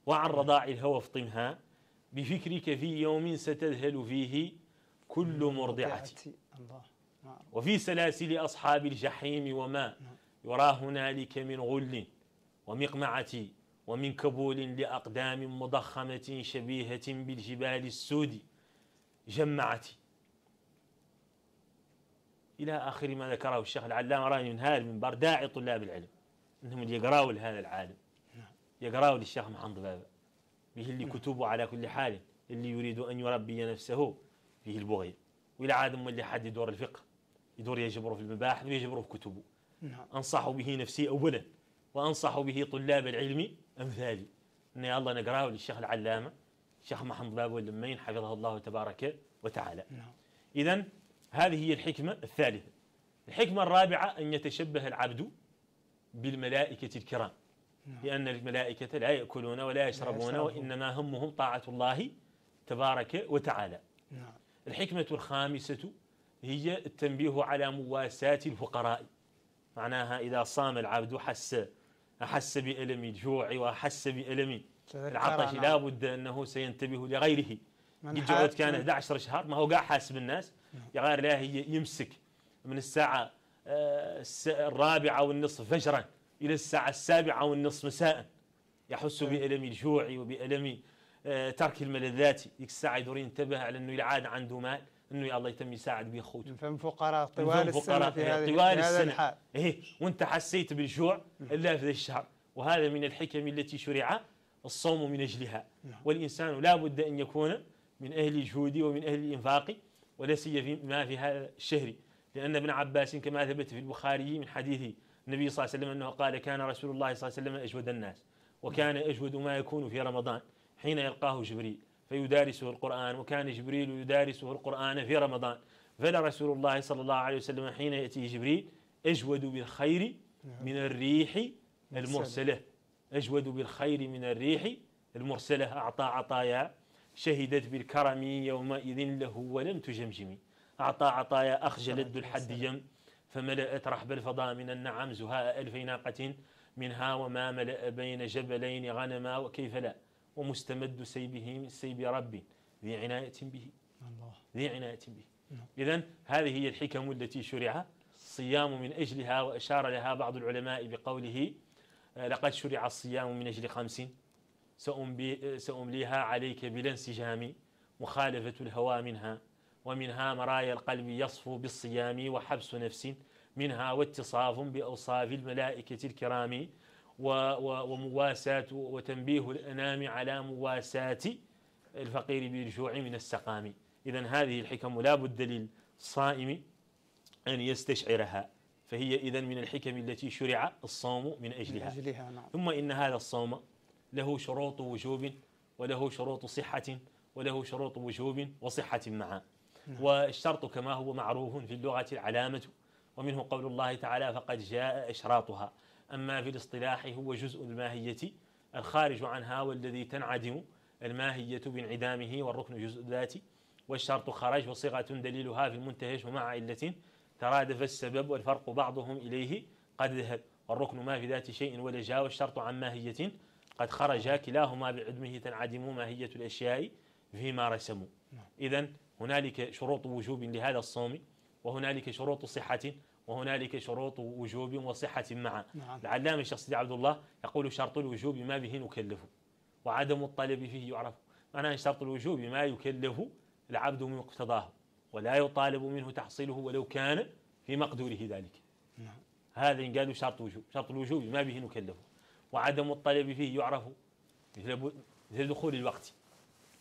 وعن رضاع الهوى افطمها بفكرك في يوم ستذهل فيه كل مرضعة نعم. وفي سلاسل أصحاب الجحيم وما نعم. يرى هنالك من غل ومقمعة ومن كبول لأقدام مضخمة شبيهة بالجبال السود جمعت إلى آخر ما ذكره الشيخ العلامة راني هذا من داعي طلاب العلم أنهم اللي يقراوا لهذا العالم يقراوا للشيخ محمد بابا به اللي كتبه على كل حال اللي يريد أن يربي نفسه فيه البغي والعالم اللي حد يدور الفقه يدور يجبره في المباحث ويجبره في كتبه نعم. أنصح به نفسي أولا وأنصح به طلاب العلم أمثالي ان يا الله نقراه للشيخ العلامة الشيخ محمد باب اللمين حفظه الله تبارك وتعالى نعم. إذا هذه هي الحكمة الثالثة الحكمة الرابعة أن يتشبه العبد بالملائكة الكرام نعم. لأن الملائكة لا يأكلون ولا يشربون وإنما همهم طاعة الله تبارك وتعالى الحكمة الخامسة هي التنبيه على مواساة الفقراء معناها إذا صام العبد وحس أحس بألم الجوع وأحس بألم العطش لابد أنه سينتبه لغيره يجعود كان 11 شهر ما هو قاعد حاسب الناس نعم. يا غير الله يمسك من الساعة آه، الرابعة والنصف فجرا إلى الساعة السابعة والنصف مساء يحس طيب. بألم الجوع وبألم آه، ترك الملذات ديك الساعة يدور ينتبه على أنه يلعاد عنده مال انه يا الله يتم يساعد بين خوته فم فقراء طوال السنه في إيه، هذه طوال السنه الحال. إيه وانت حسيت بالجوع نعم. الا في ذا الشهر وهذا من الحكم التي شرع الصوم من اجلها نعم. والانسان لا بد ان يكون من اهل الجود ومن اهل الانفاق ولا سيما في هذا الشهر لان ابن عباس كما ثبت في البخاري من حديث النبي صلى الله عليه وسلم انه قال كان رسول الله صلى الله عليه وسلم اجود الناس وكان اجود ما يكون في رمضان حين يلقاه جبريل فيدارسه القرآن وكان جبريل يدارسه القرآن في رمضان فلا رسول الله صلى الله عليه وسلم حين يأتيه جبريل أجود بالخير نعم. من الريح المرسلة أجود بالخير من الريح المرسلة أعطى عطايا شهدت بالكرم يومئذ له ولم تجمجم أعطى عطايا أخجلت ذو الحد جم فملأت رحب الفضاء من النعم زهاء ألف ناقة منها وما ملأ بين جبلين غنما وكيف لا ومستمد سيبه سيب ربي ذي عناية به الله ذي عناية به نعم. إذا هذه هي الحكم التي شرع الصيام من أجلها وأشار لها بعض العلماء بقوله آه، لقد شرع الصيام من أجل خمس سأمليها آه، عليك بلا انسجام مخالفة الهوى منها ومنها مرايا القلب يصفو بالصيام وحبس نفس منها واتصاف بأوصاف الملائكة الكرام ومواساة وتنبيه الأنام على مواساة الفقير بالجوع من السقام إذا هذه الحكم لا بد للصائم أن يستشعرها فهي إذا من الحكم التي شرع الصوم من أجلها, من أجلها نعم. ثم إن هذا الصوم له شروط وجوب وله شروط صحة وله شروط وجوب وصحة معا نعم. والشرط كما هو معروف في اللغة العلامة ومنه قول الله تعالى فقد جاء أشراطها أما في الاصطلاح هو جزء الماهية الخارج عنها والذي تنعدم الماهية بانعدامه والركن جزء ذاتي والشرط خرج وصيغة دليلها في المنتهج ومع علة ترادف السبب والفرق بعضهم إليه قد ذهب والركن ما في ذات شيء ولا جاء والشرط عن ماهية قد خرج كلاهما بعدمه تنعدم ماهية الأشياء فيما رسموا نعم. إذا هنالك شروط وجوب لهذا الصوم وهنالك شروط صحة وهنالك شروط وجوب وصحة معا نعم. العلامة الشخص سيدي عبد الله يقول شرط الوجوب ما به نكلف وعدم الطلب فيه يعرف أنا شرط الوجوب ما يكلف العبد من مقتضاه ولا يطالب منه تحصيله ولو كان في مقدوره ذلك نعم. هذا إن قالوا شرط وجوب شرط الوجوب ما به نكلف وعدم الطلب فيه يعرف مثل دخول الوقت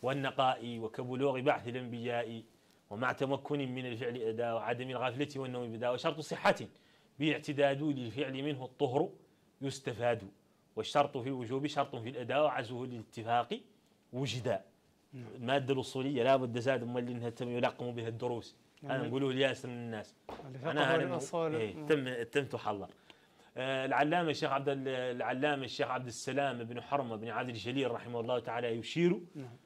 والنقاء وكبلوغ بعث الأنبياء ومع تمكن من الفعل أداء وعدم الغفلة والنوم بداء وشرط صحة باعتداد للفعل منه الطهر يستفاد والشرط في الوجوب شرط في الأداء وعزوه الاتفاق وجدا المادة الأصولية لا بد زاد أمال إنها تم يلقم بها الدروس يعني أنا نقوله لياسر من الناس أنا هذا إيه تم تم تحضر آه، العلامة الشيخ عبد العلامة الشيخ عبد السلام بن حرمة بن عبد الجليل رحمه الله تعالى يشير نعم.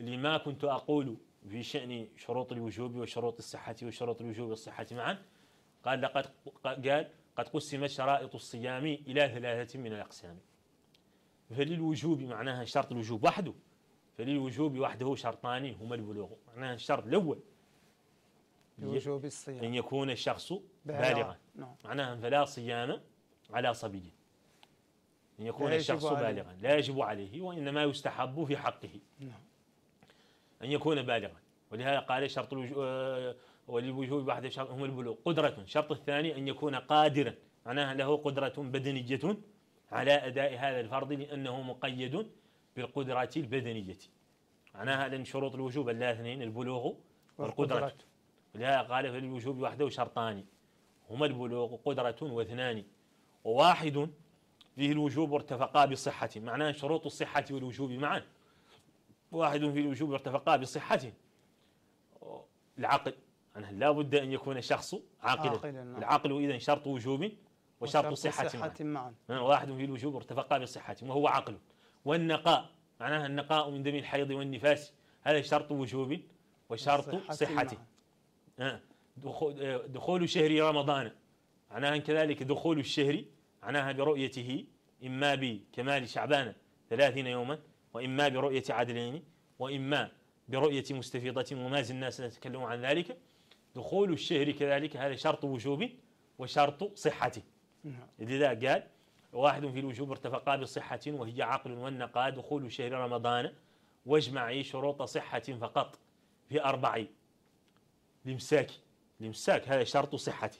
لما كنت أقول في شأن شروط الوجوب وشروط الصحة وشروط الوجوب والصحة معا قال لقد قال قد قسمت شرائط الصيام إلى ثلاثة من الأقسام فللوجوب معناها شرط الوجوب وحده فللوجوب وحده شرطان هما البلوغ معناها الشرط الأول
لوجوب الصيام
أن يكون الشخص بالغا معناها فلا صيام على صبي أن يكون الشخص بالغا لا يجب عليه وإنما يستحب في حقه نعم أن يكون بالغا ولهذا قال شرط آه، وللوجوب واحد شرط هم البلوغ قدرة الشرط الثاني أن يكون قادرا معناها له قدرة بدنية على أداء هذا الفرض لأنه مقيد بالقدرة البدنية معناها لأن شروط الوجوب اثنين البلوغ والقدرة ولهذا قال فللوجوب وحده شرطان هما البلوغ قدرة واثنان وواحد فيه الوجوب ارتفقا بصحة معناه شروط الصحة والوجوب معا واحد في الوجوب ارتفقا بصحته العقل أنه لا بد أن يكون الشخص عاقلا نعم. العقل إذا شرط وجوب وشرط, وشرط صحة, صحة معا معا واحد في الوجوب ارتفقا بصحته وهو عقل والنقاء معناها النقاء من دم الحيض والنفاس هذا شرط وجوب وشرط صحته معا. أه، أه، دخول شهر رمضان معناها كذلك دخول الشهر معناها برؤيته إما بكمال شعبان ثلاثين يوما وإما برؤية عدلين وإما برؤية مستفيضة وما زلنا سنتكلم عن ذلك دخول الشهر كذلك هذا شرط وجوب وشرط صحته نعم. لذا قال واحد في الوجوب ارتفقا بصحة وهي عقل والنقاء دخول شهر رمضان واجمعي شروط صحة فقط في أربع الإمساك الإمساك هذا شرط صحة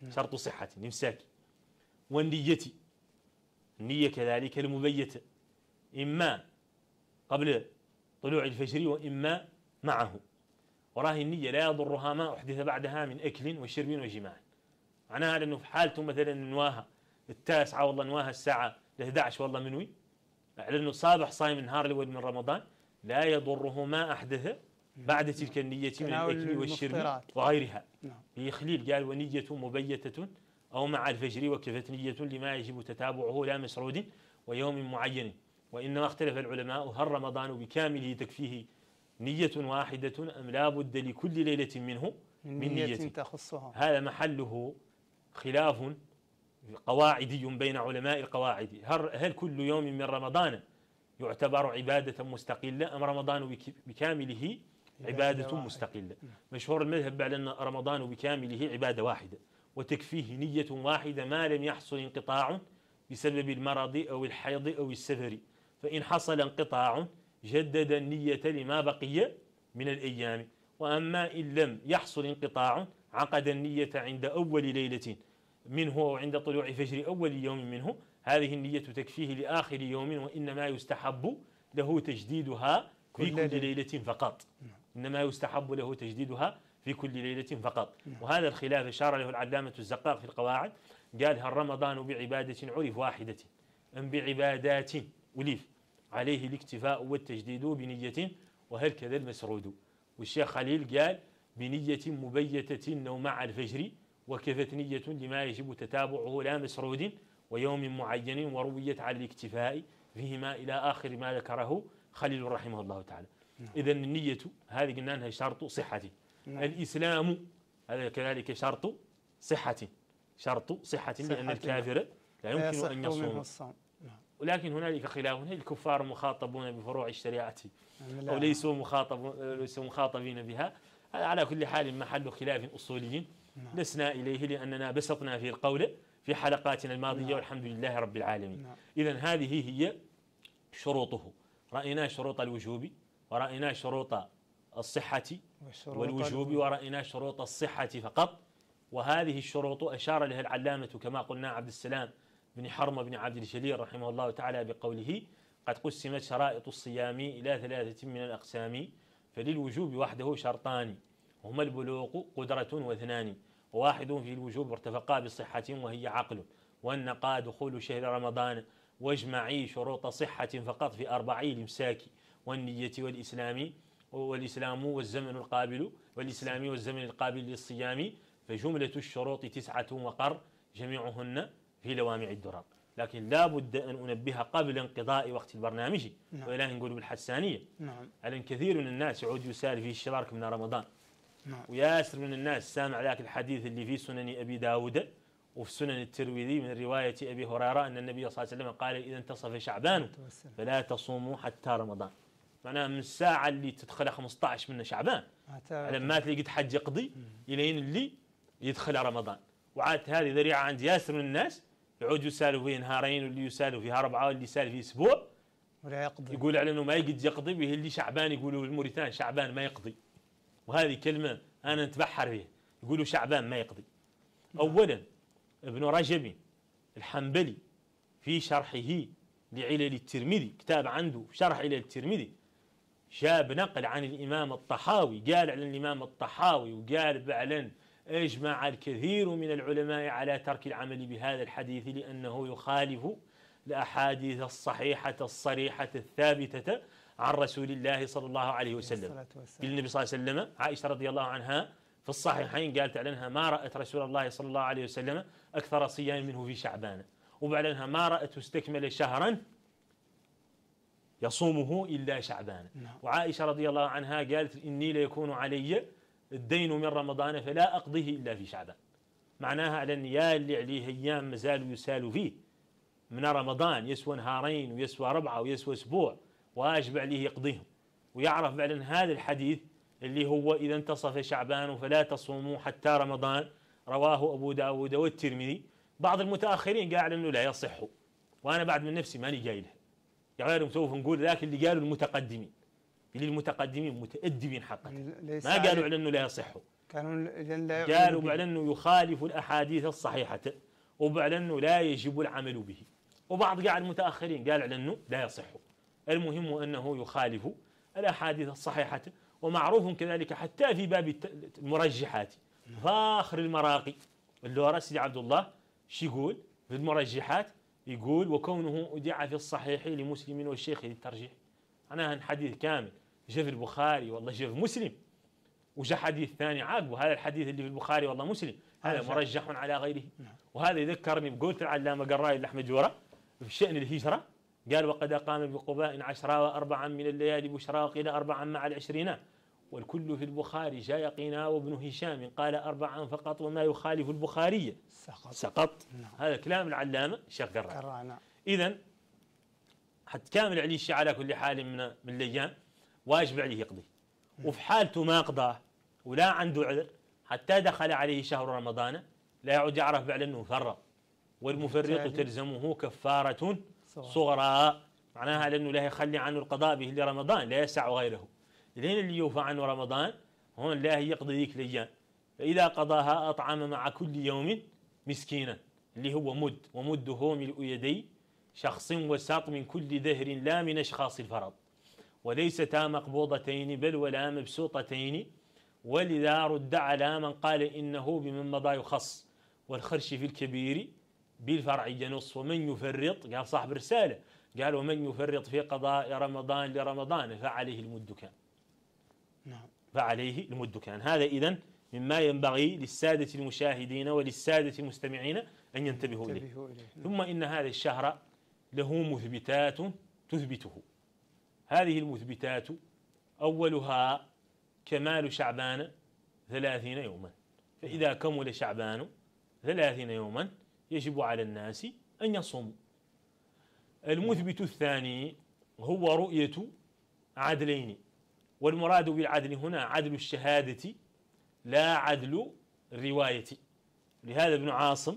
نعم. شرط صحة الإمساك والنية النية كذلك المبيتة إما قبل طلوع الفجر وإما معه وراه النية لا يضرها ما أحدث بعدها من أكل وشرب وجماع معناها لأنه في حالته مثلا نواها التاسعة والله نواها الساعة 11 والله منوي لأنه صابح صايم النهار الأول من رمضان لا يضره ما أحدث بعد تلك النية من الأكل والشرب وغيرها نعم. في خليل قال ونية مبيتة أو مع الفجر وكفت نية لما يجب تتابعه لا مسعود ويوم معين وإنما اختلف العلماء هل رمضان بكامله تكفيه نية واحدة أم لا بد لكل ليلة منه من, من نية تخصها هذا محله خلاف قواعدي بين علماء القواعد هل, هل كل يوم من رمضان يعتبر عبادة مستقلة أم رمضان بكامله عبادة مستقلة مشهور المذهب بعد أن رمضان بكامله عبادة واحدة وتكفيه نية واحدة ما لم يحصل انقطاع بسبب المرض أو الحيض أو السفر فإن حصل انقطاع جدد النية لما بقي من الأيام وأما إن لم يحصل انقطاع عقد النية عند أول ليلة منه أو عند طلوع فجر أول يوم منه هذه النية تكفيه لآخر يوم وإنما يستحب له تجديدها في كل ليلة فقط نعم. إنما يستحب له تجديدها في كل ليلة فقط نعم. وهذا الخلاف أشار له العلامة الزقاق في القواعد قال هل رمضان بعبادة عرف واحدة أم بعبادات وليف عليه الاكتفاء والتجديد بنية وهكذا المسرود والشيخ خليل قال بنية مبيتة مع الفجر وكفت نية لما يجب تتابعه لا مسرود ويوم معين ورويت على الاكتفاء فيهما إلى آخر ما ذكره خليل رحمه الله تعالى نعم. إذا النية هذه قلنا أنها شرط صحة نعم. الإسلام هذا كذلك شرط صحة شرط صحة لأن الكافر لا يمكن أن يصوم ولكن هنالك خلاف هل الكفار مخاطبون بفروع الشريعة أو ليسوا مخاطبون ليسوا مخاطبين بها هذا على كل حال محل خلاف أصولي نعم. لسنا إليه لأننا بسطنا في القول في حلقاتنا الماضية نعم. والحمد لله رب العالمين نعم. إذا هذه هي شروطه رأينا شروط الوجوب ورأينا شروط الصحة والوجوب ورأينا شروط الصحة فقط وهذه الشروط أشار لها العلامة كما قلنا عبد السلام بن حرمة بن عبد الجليل رحمه الله تعالى بقوله قد قسمت شرائط الصيام إلى ثلاثة من الأقسام فللوجوب وحده شرطان هما البلوغ قدرة واثنان واحد في الوجوب ارتفقا بصحة وهي عقل والنقى دخول شهر رمضان واجمعي شروط صحة فقط في أربعي الإمساك والنية والإسلام والإسلام والزمن القابل والإسلام والزمن القابل للصيام فجملة الشروط تسعة وقر جميعهن في لوامع الدرر لكن لا بد أن أنبه قبل انقضاء وقت البرنامج نعم. وإلا نقول بالحسانية نعم. على كثير من الناس يعود يسال في الشرارك من رمضان نعم. وياسر من الناس سامع ذاك الحديث اللي في سنن أبي داود وفي سنن الترويذي من رواية أبي هريرة أن النبي صلى الله عليه وسلم قال إذا انتصف شعبان فلا تصوموا حتى رمضان معناها من الساعة اللي تدخل 15 من شعبان لما تلقي حج يقضي إلين اللي يدخل رمضان وعادت هذه ذريعة عند ياسر من الناس يعود يسالف فيه نهارين واللي يسالف فيه اربعه واللي يسالف فيه اسبوع ولا يقضي يقول على انه ما يقدر يقضي به اللي شعبان يقولوا الموريتان شعبان ما يقضي وهذه كلمه انا نتبحر فيها يقولوا شعبان ما يقضي نعم. اولا ابن رجب الحنبلي في شرحه لعلل الترمذي كتاب عنده شرح علل الترمذي جاب نقل عن الامام الطحاوي قال على الامام الطحاوي وقال بعلن اجمع الكثير من العلماء على ترك العمل بهذا الحديث لأنه يخالف الأحاديث الصحيحة الصريحة الثابتة عن رسول الله صلى الله عليه وسلم النبي صلى الله عليه وسلم عائشة رضي الله عنها في الصحيحين قالت عنها ما رأت رسول الله صلى الله عليه وسلم أكثر صيام منه في شعبان وبعدها ما رات استكمل شهرا يصومه إلا شعبان نعم. وعائشة رضي الله عنها قالت إني ليكون علي الدين من رمضان فلا أقضيه إلا في شعبان معناها على يا اللي عليه أيام مازال يسال فيه من رمضان يسوى نهارين ويسوى ربعة ويسوى أسبوع واجب عليه يقضيهم ويعرف بعد هذا الحديث اللي هو إذا انتصف شعبان فلا تصوموا حتى رمضان رواه أبو داود والترمذي بعض المتأخرين قال أنه لا يصح وأنا بعد من نفسي ماني قايله يا يعني غير نقول ذاك اللي قالوا المتقدمين للمتقدمين متأدبين حقا ما قالوا على أنه لا يصح
كانوا لا قالوا بعد
أنه يخالف الأحاديث الصحيحة وبعد أنه لا يجب العمل به وبعض قاعد متأخرين قال على أنه لا يصح المهم أنه يخالف الأحاديث الصحيحة ومعروف كذلك حتى في باب المرجحات نعم. فاخر المراقي اللي ورا عبد الله شو يقول في المرجحات يقول وكونه أدعى في الصحيح لمسلم والشيخ للترجيح معناها حديث كامل جاء في البخاري والله جاء في مسلم وجاء حديث ثاني عاقبه هذا الحديث اللي في البخاري والله مسلم هذا مرجح على غيره نعم. وهذا يذكرني بقولة العلامة قراي الأحمد جورة في شأن الهجرة قال وقد أقام بقباء عشرا وأربعا من الليالي بشرى وقيل أربعا مع العشرين والكل في البخاري جاء يقينا وابن هشام قال أربعا فقط وما يخالف البخاري سقط, سقط. نعم. هذا كلام العلامة شيخ قراي إذا حتكامل عليه الشيء على كل حال من, من الأيام واجب عليه يقضي وفي حالته ما قضاه ولا عنده عذر حتى دخل عليه شهر رمضان لا يعود يعرف بعد انه فرط والمفرط تلزمه كفاره صغرى معناها لانه لا يخلي عنه القضاء به لرمضان لا يسع غيره لين اللي يوفى عنه رمضان هون لا يقضي ذيك الايام فاذا قضاها اطعم مع كل يوم مسكينا اللي هو مد ومده ملء يدي شخص وساق من كل دهر لا من اشخاص الفرض وليستا مقبوضتين بل ولا مبسوطتين ولذا رد على من قال إنه بمن مضى يخص والخرش في الكبير بالفرع ينص ومن يفرط قال صاحب رسالة قال ومن يفرط في قضاء رمضان لرمضان فعليه المد كان نعم فعليه المد كان هذا إذن مما ينبغي للسادة المشاهدين وللسادة المستمعين أن ينتبهوا إليه ثم إن هذا الشهر له مثبتات تثبته هذه المثبتات أولها كمال شعبان ثلاثين يوما فإذا كمل شعبان ثلاثين يوما يجب على الناس أن يصوموا المثبت الثاني هو رؤية عدلين والمراد بالعدل هنا عدل الشهادة لا عدل الرواية لهذا ابن عاصم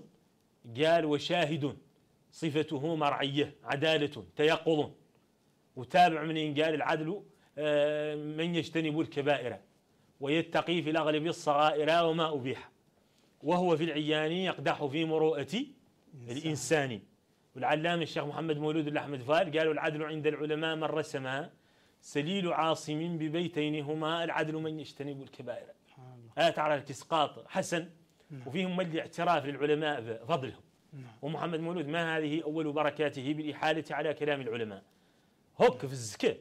قال وشاهد صفته مرعية عدالة تيقظ وتابع من قال العدل آه، من يجتنب الكبائر ويتقي في الأغلب الصغائر وما أبيح وهو في العيان يقدح في مروءة الإنسان والعلامة الشيخ محمد مولود الأحمد فال قالوا العدل عند العلماء من رسم سليل عاصم ببيتين هما العدل من يجتنب الكبائر هذا آه، تعرف الاسقاط حسن نعم. وفيهم مد الاعتراف للعلماء بفضلهم نعم. ومحمد مولود ما هذه أول بركاته بالإحالة على كلام العلماء هوك في الزكاة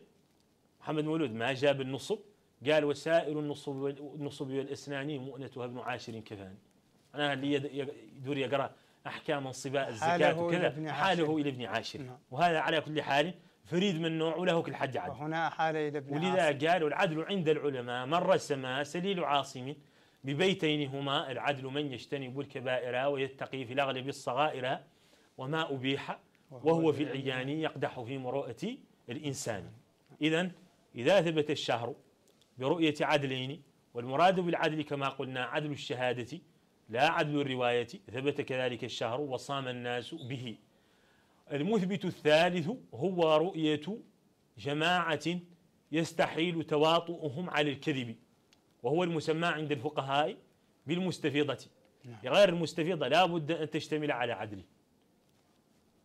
محمد مولود ما جاب النصب قال وسائر النصب النصب والاسنان مؤنتها ابن عاشر كفان انا اللي يدور يقرا احكام انصباء الزكاه وكذا حاله الى ابن عاشر نعم. وهذا على كل حال فريد من نوعه له كل حد عدل وهنا حاله الى ابن ولذا قال قالوا العدل عند العلماء من رسم سليل عاصم ببيتين هما العدل من يجتنب الكبائر ويتقي في الاغلب الصغائر وما ابيح وهو, وهو في العيان يقدح في مروءتي الإنساني إذا إذا ثبت الشهر برؤية عدلين والمراد بالعدل كما قلنا عدل الشهادة لا عدل الرواية ثبت كذلك الشهر وصام الناس به المثبت الثالث هو رؤية جماعة يستحيل تواطؤهم على الكذب وهو المسمى عند الفقهاء بالمستفيضة نعم. غير المستفيضة لا بد أن تشتمل على عدله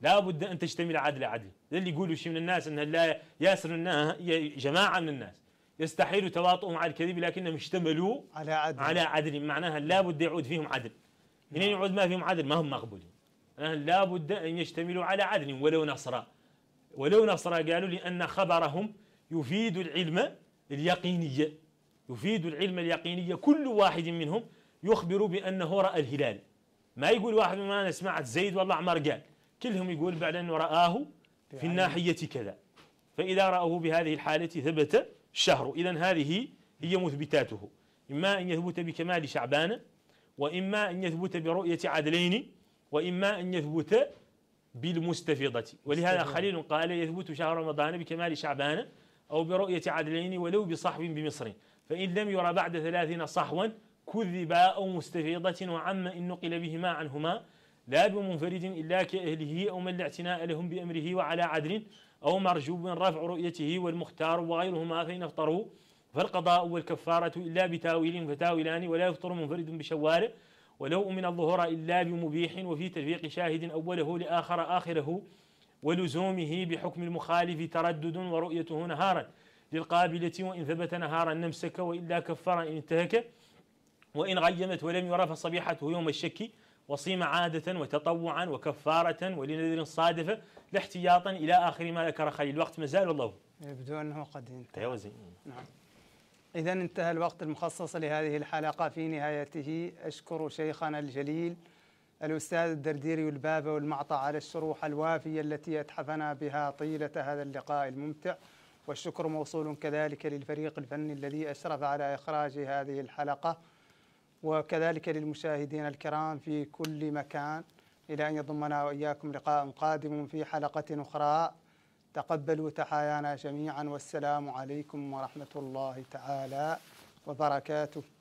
لا بد أن تشتمل عدل عدل اللي يقولوا شيء من الناس ان لا ياسر الناس جماعة من الناس يستحيل تواطؤهم على الكذب لكنهم اشتملوا على عدل على عدل معناها لا بد يعود فيهم عدل من نعم. يعود ما فيهم عدل ما هم مقبولين لا بد أن يشتملوا على عدل ولو نصرى ولو نصرى قالوا لأن خبرهم يفيد العلم اليقينية يفيد العلم اليقينية كل واحد منهم يخبر بأنه رأى الهلال ما يقول واحد ما أنا سمعت زيد والله عمر قال كلهم يقول بعد أنه رآه في الناحية كذا فإذا رأوه بهذه الحالة ثبت الشهر إذا هذه هي مثبتاته إما أن يثبت بكمال شعبان وإما أن يثبت برؤية عدلين وإما أن يثبت بالمستفيضة ولهذا خليل قال يثبت شهر رمضان بكمال شعبان أو برؤية عدلين ولو بصحو بمصر فإن لم يرى بعد ثلاثين صحوا كذبا أو مستفيضة وعم إن نقل بهما عنهما لا بمنفرد إلا كأهله أو من لا اعتناء لهم بأمره وعلى عدل أو مرجوب رفع رؤيته والمختار وغيرهما فإن افطروا فالقضاء والكفارة إلا بتاويل فتاويلان ولا يفطر منفرد بشوارع ولو من الظهور إلا بمبيح وفي تلفيق شاهد أوله لآخر آخره ولزومه بحكم المخالف تردد ورؤيته نهارا للقابلة وإن ثبت نهارا نمسك وإلا كفر إن انتهك وإن غيمت ولم يرى فصبيحته يوم الشك وصيمة عادة وتطوعا وكفارة ولنذر صادفة لاحتياطا إلى آخر ما ذكر خليل الوقت ما زال والله
يبدو أنه قد انتهى أيوة نعم
إذا انتهى الوقت
المخصص لهذه الحلقة في نهايته أشكر شيخنا الجليل الأستاذ الدرديري والبابة والمعطى على الشروح الوافية التي أتحفنا بها طيلة هذا اللقاء الممتع والشكر موصول كذلك للفريق الفني الذي أشرف على إخراج هذه الحلقة وكذلك للمشاهدين الكرام في كل مكان إلى أن يضمنا وإياكم لقاء قادم في حلقة أخرى تقبلوا تحايانا جميعا والسلام عليكم ورحمة الله تعالى وبركاته